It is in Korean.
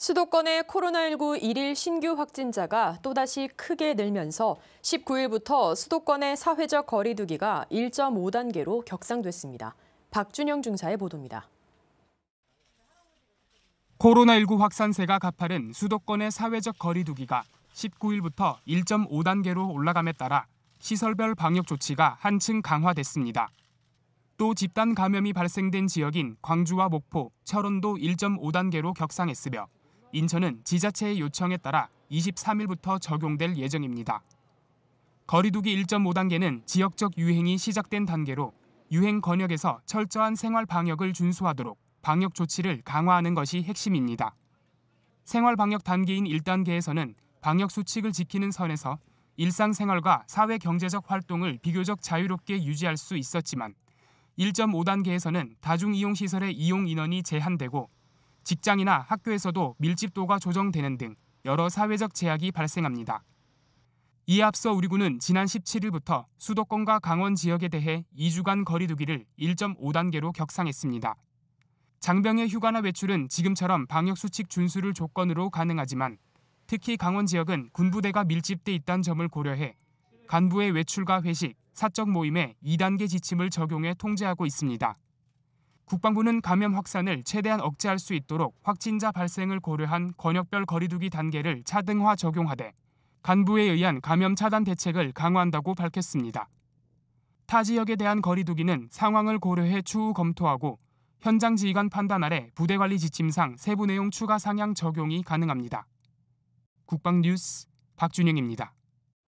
수도권의 코로나19 1일 신규 확진자가 또다시 크게 늘면서 19일부터 수도권의 사회적 거리두기가 1.5단계로 격상됐습니다. 박준영 중사의 보도입니다. 코로나19 확산세가 가파른 수도권의 사회적 거리두기가 19일부터 1.5단계로 올라감에 따라 시설별 방역 조치가 한층 강화됐습니다. 또 집단 감염이 발생된 지역인 광주와 목포, 철원도 1.5단계로 격상했으며 인천은 지자체의 요청에 따라 23일부터 적용될 예정입니다. 거리두기 1.5단계는 지역적 유행이 시작된 단계로 유행 권역에서 철저한 생활 방역을 준수하도록 방역 조치를 강화하는 것이 핵심입니다. 생활 방역 단계인 1단계에서는 방역 수칙을 지키는 선에서 일상생활과 사회 경제적 활동을 비교적 자유롭게 유지할 수 있었지만 1.5단계에서는 다중이용시설의 이용 인원이 제한되고 직장이나 학교에서도 밀집도가 조정되는 등 여러 사회적 제약이 발생합니다. 이에 앞서 우리 군은 지난 17일부터 수도권과 강원 지역에 대해 2주간 거리두기를 1.5단계로 격상했습니다. 장병의 휴가나 외출은 지금처럼 방역수칙 준수를 조건으로 가능하지만 특히 강원 지역은 군부대가 밀집돼 있다는 점을 고려해 간부의 외출과 회식, 사적 모임에 2단계 지침을 적용해 통제하고 있습니다. 국방부는 감염 확산을 최대한 억제할 수 있도록 확진자 발생을 고려한 권역별 거리두기 단계를 차등화 적용하되 간부에 의한 감염 차단 대책을 강화한다고 밝혔습니다. 타 지역에 대한 거리두기는 상황을 고려해 추후 검토하고 현장 지휘관 판단 아래 부대 관리 지침상 세부 내용 추가 상향 적용이 가능합니다. 국방 뉴스 박준영입니다.